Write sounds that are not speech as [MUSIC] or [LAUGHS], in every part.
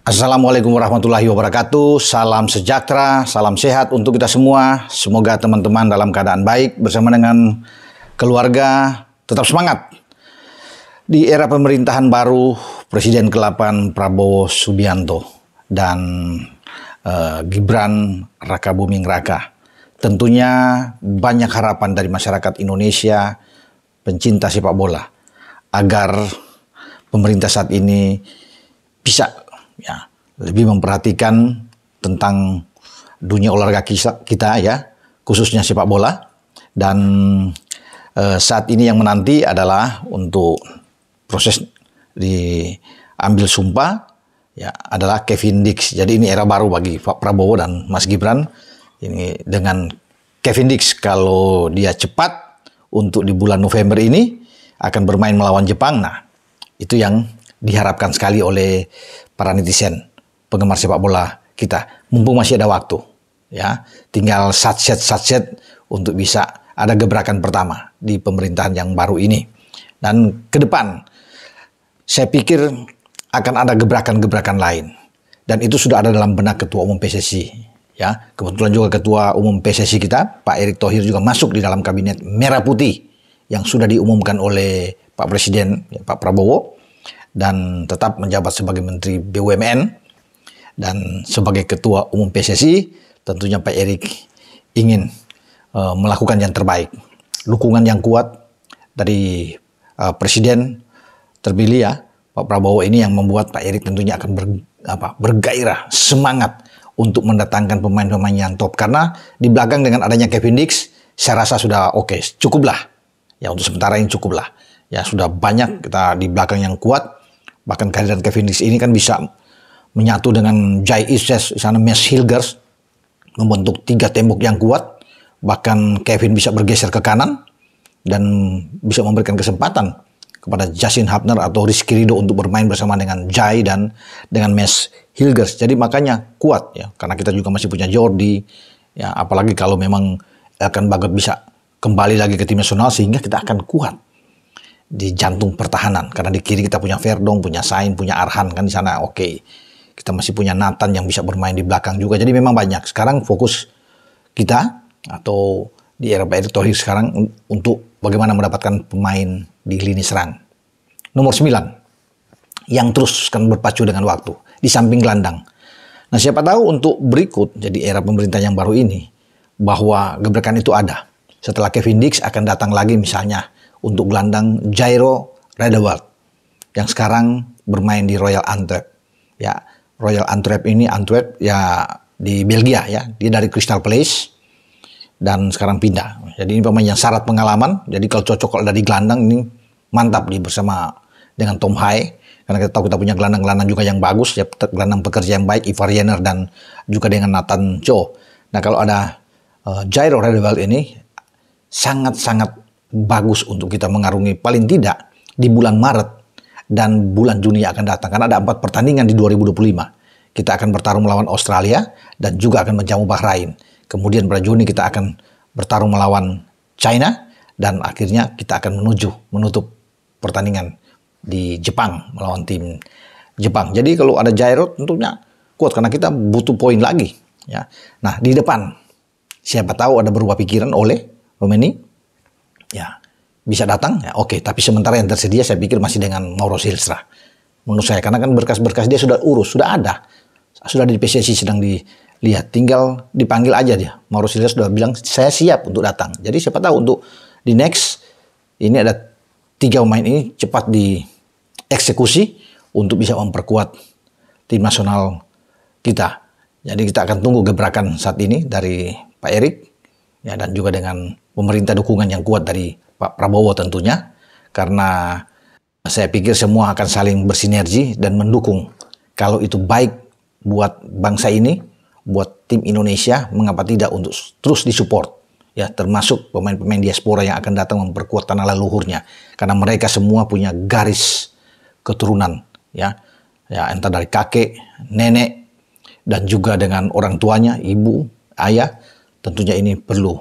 Assalamualaikum warahmatullahi wabarakatuh. Salam sejahtera, salam sehat untuk kita semua. Semoga teman-teman dalam keadaan baik bersama dengan keluarga. Tetap semangat. Di era pemerintahan baru Presiden ke-8 Prabowo Subianto dan uh, Gibran Raka Buming Raka. Tentunya banyak harapan dari masyarakat Indonesia pencinta sepak bola agar pemerintah saat ini bisa lebih memperhatikan tentang dunia olahraga kita ya, khususnya sepak bola. Dan eh, saat ini yang menanti adalah untuk proses diambil sumpah ya adalah Kevin Dix. Jadi ini era baru bagi Pak Prabowo dan Mas Gibran. Ini dengan Kevin Dix kalau dia cepat untuk di bulan November ini akan bermain melawan Jepang. Nah, itu yang diharapkan sekali oleh para netizen penggemar sepak bola kita. Mumpung masih ada waktu, ya, tinggal satset-satset untuk bisa ada gebrakan pertama di pemerintahan yang baru ini. Dan ke depan, saya pikir akan ada gebrakan-gebrakan lain. Dan itu sudah ada dalam benak Ketua Umum PSSI ya kebetulan juga ketua umum PSSI kita Pak Erick Thohir juga masuk di dalam kabinet merah putih yang sudah diumumkan oleh Pak Presiden Pak Prabowo dan tetap menjabat sebagai Menteri BUMN dan sebagai ketua umum PSSI tentunya Pak Erik ingin uh, melakukan yang terbaik. Dukungan yang kuat dari uh, presiden terpilih ya Pak Prabowo ini yang membuat Pak Erik tentunya akan ber, apa, bergairah, semangat untuk mendatangkan pemain-pemain yang top karena di belakang dengan adanya Kevin Dix saya rasa sudah oke, okay, cukuplah. Ya untuk sementara ini cukuplah. Ya sudah banyak kita di belakang yang kuat bahkan kehadiran Kevin Dix ini kan bisa menyatu dengan Jai Ises, di sana Mes Hilgers, membentuk tiga tembok yang kuat, bahkan Kevin bisa bergeser ke kanan, dan bisa memberikan kesempatan kepada Justin Hubner atau Rizky Rido untuk bermain bersama dengan Jai dan dengan Mes Hilgers. Jadi makanya kuat ya, karena kita juga masih punya Jordi, ya apalagi kalau memang akan banget bisa kembali lagi ke tim nasional sehingga kita akan kuat di jantung pertahanan karena di kiri kita punya Verdong, punya Sain, punya Arhan kan di sana oke. Okay. Kita masih punya Nathan yang bisa bermain di belakang juga. Jadi memang banyak. Sekarang fokus kita atau di era Pak Erick Thohir sekarang untuk bagaimana mendapatkan pemain di lini serang. Nomor 9 yang terus akan berpacu dengan waktu di samping gelandang. Nah, siapa tahu untuk berikut jadi era pemerintah yang baru ini bahwa gebrakan itu ada. Setelah Kevin Dix akan datang lagi misalnya untuk gelandang Jairo Redewald yang sekarang bermain di Royal Antwerp. Ya, Royal Antwerp ini Antwerp ya di Belgia ya dia dari Crystal Palace dan sekarang pindah jadi ini pemain yang syarat pengalaman jadi kalau cocok kalau dari gelandang ini mantap di bersama dengan Tom Hai karena kita tahu kita punya gelandang-gelandang juga yang bagus ya gelandang pekerja yang baik Ivar Jenner dan juga dengan Nathan Cho nah kalau ada uh, Jairo Redwell ini sangat-sangat bagus untuk kita mengarungi paling tidak di bulan Maret dan bulan Juni yang akan datang karena ada empat pertandingan di 2025. Kita akan bertarung melawan Australia dan juga akan menjamu Bahrain. Kemudian pada Juni kita akan bertarung melawan China dan akhirnya kita akan menuju menutup pertandingan di Jepang melawan tim Jepang. Jadi kalau ada Jairo tentunya kuat karena kita butuh poin lagi ya. Nah, di depan siapa tahu ada berubah pikiran oleh Romani. ya bisa datang, ya oke. Okay. Tapi sementara yang tersedia saya pikir masih dengan Mauro Silstra. Menurut saya, karena kan berkas-berkas dia sudah urus, sudah ada. Sudah di PSSI sedang dilihat. Tinggal dipanggil aja dia. Mauro Silstra sudah bilang, saya siap untuk datang. Jadi siapa tahu untuk di next, ini ada tiga pemain ini cepat dieksekusi untuk bisa memperkuat tim nasional kita. Jadi kita akan tunggu gebrakan saat ini dari Pak Erik ya dan juga dengan pemerintah dukungan yang kuat dari Pak Prabowo tentunya karena saya pikir semua akan saling bersinergi dan mendukung kalau itu baik buat bangsa ini, buat tim Indonesia, mengapa tidak untuk terus disupport ya termasuk pemain-pemain diaspora yang akan datang memperkuat tanah leluhurnya karena mereka semua punya garis keturunan ya ya entah dari kakek, nenek dan juga dengan orang tuanya, ibu, ayah tentunya ini perlu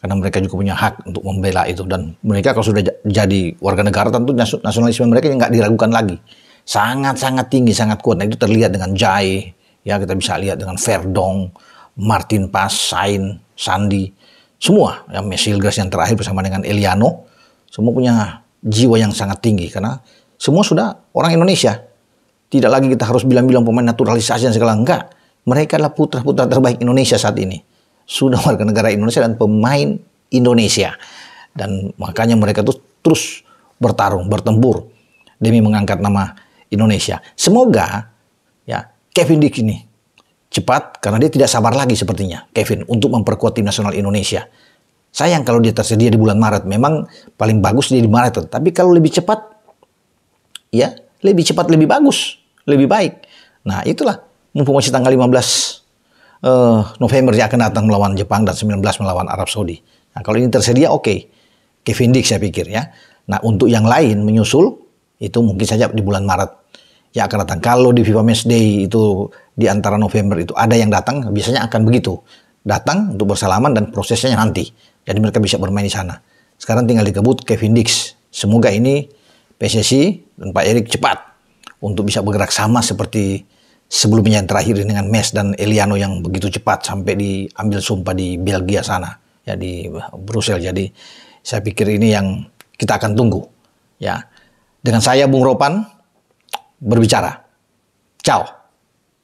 karena mereka juga punya hak untuk membela itu dan mereka kalau sudah jadi warga negara tentu nasionalisme mereka nggak diragukan lagi sangat-sangat tinggi sangat kuat nah itu terlihat dengan Jai ya kita bisa lihat dengan Verdong Martin Pas Sain Sandi semua yang Mesilgas yang terakhir bersama dengan Eliano semua punya jiwa yang sangat tinggi karena semua sudah orang Indonesia tidak lagi kita harus bilang-bilang pemain naturalisasi dan segala enggak mereka adalah putra-putra terbaik Indonesia saat ini sudah [LAUGHS] warga negara Indonesia dan pemain Indonesia. Dan makanya mereka tuh terus bertarung, bertempur demi mengangkat nama Indonesia. Semoga ya Kevin Dick ini cepat karena dia tidak sabar lagi sepertinya Kevin untuk memperkuat tim nasional Indonesia. Sayang kalau dia tersedia di bulan Maret. Memang paling bagus dia di Maret. Tapi kalau lebih cepat ya lebih cepat lebih bagus, lebih baik. Nah, itulah mumpung masih tanggal 15 uh, November dia akan datang melawan Jepang dan 19 melawan Arab Saudi. Nah, kalau ini tersedia oke. Okay. Kevin Dix saya pikir ya. Nah, untuk yang lain menyusul itu mungkin saja di bulan Maret yang akan datang. Kalau di FIFA Match Day itu di antara November itu ada yang datang, biasanya akan begitu. Datang untuk bersalaman dan prosesnya nanti. Jadi mereka bisa bermain di sana. Sekarang tinggal dikebut Kevin Dix. Semoga ini PSSI dan Pak Erik cepat untuk bisa bergerak sama seperti sebelumnya yang terakhir dengan Mes dan Eliano yang begitu cepat sampai diambil sumpah di Belgia sana ya di Brussel jadi saya pikir ini yang kita akan tunggu ya dengan saya Bung Ropan berbicara ciao